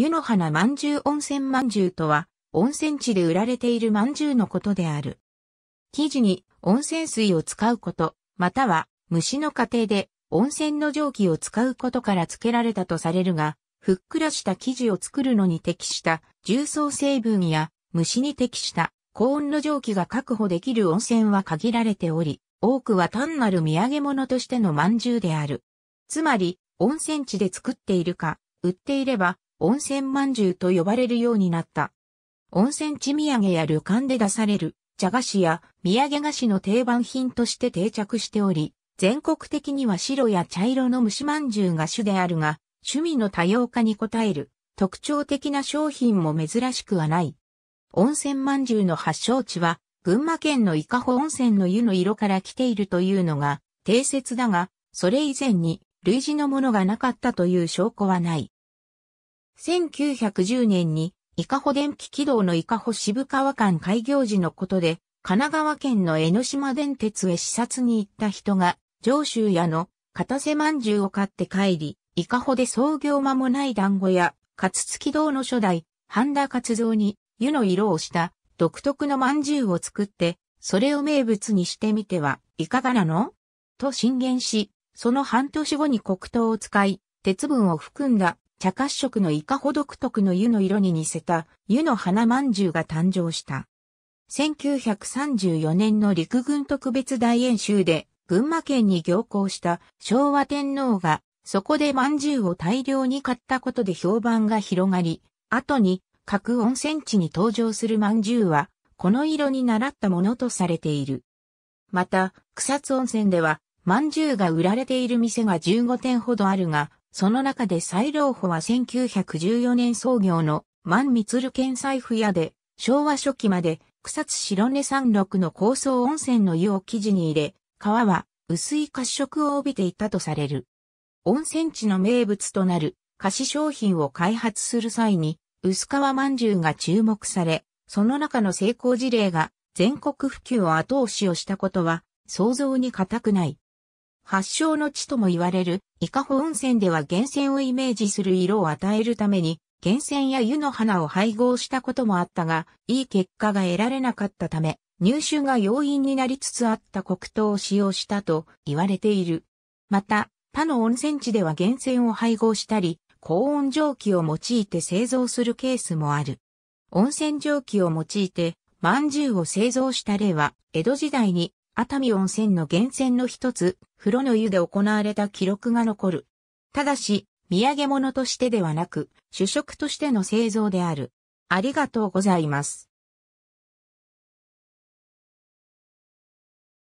湯の花まんじゅう温泉まんじゅうとは、温泉地で売られているまんじゅうのことである。生地に温泉水を使うこと、または虫の過程で温泉の蒸気を使うことから付けられたとされるが、ふっくらした生地を作るのに適した重曹成分や虫に適した高温の蒸気が確保できる温泉は限られており、多くは単なる土産物としてのまんじゅうである。つまり、温泉地で作っているか、売っていれば、温泉まんじゅうと呼ばれるようになった。温泉地土産や旅館で出される茶菓子や土産菓子の定番品として定着しており、全国的には白や茶色の蒸しまんじゅうが主であるが、趣味の多様化に応える特徴的な商品も珍しくはない。温泉まんじゅうの発祥地は、群馬県の伊香保温泉の湯の色から来ているというのが定説だが、それ以前に類似のものがなかったという証拠はない。1910年に、伊香保電気軌道の伊香保渋川間開業時のことで、神奈川県の江ノ島電鉄へ視察に行った人が、上州屋の片瀬まんじゅうを買って帰り、伊香保で創業間もない団子や、勝月堂の初代、半田勝動に、湯の色をした独特のまんじゅうを作って、それを名物にしてみてはいかがなのと進言し、その半年後に黒糖を使い、鉄分を含んだ茶褐色のイカほど独特の湯の色に似せた湯の花饅頭が誕生した。1934年の陸軍特別大演習で群馬県に行行した昭和天皇がそこで饅頭を大量に買ったことで評判が広がり、後に各温泉地に登場する饅頭はこの色に習ったものとされている。また、草津温泉では饅頭が売られている店が15店ほどあるが、その中で再老穂は1914年創業の万る県財布屋で、昭和初期まで草津白根山麓の高層温泉の湯を生地に入れ、川は薄い褐色を帯びていたとされる。温泉地の名物となる菓子商品を開発する際に、薄皮まんじゅうが注目され、その中の成功事例が全国普及を後押しをしたことは、想像に難くない。発祥の地とも言われる、伊香保温泉では源泉をイメージする色を与えるために、源泉や湯の花を配合したこともあったが、いい結果が得られなかったため、入手が容易になりつつあった黒糖を使用したと言われている。また、他の温泉地では源泉を配合したり、高温蒸気を用いて製造するケースもある。温泉蒸気を用いて、饅頭を製造した例は、江戸時代に熱海温泉の源泉の一つ、風呂の湯で行われた記録が残る。ただし、土産物としてではなく、主食としての製造である。ありがとうございます。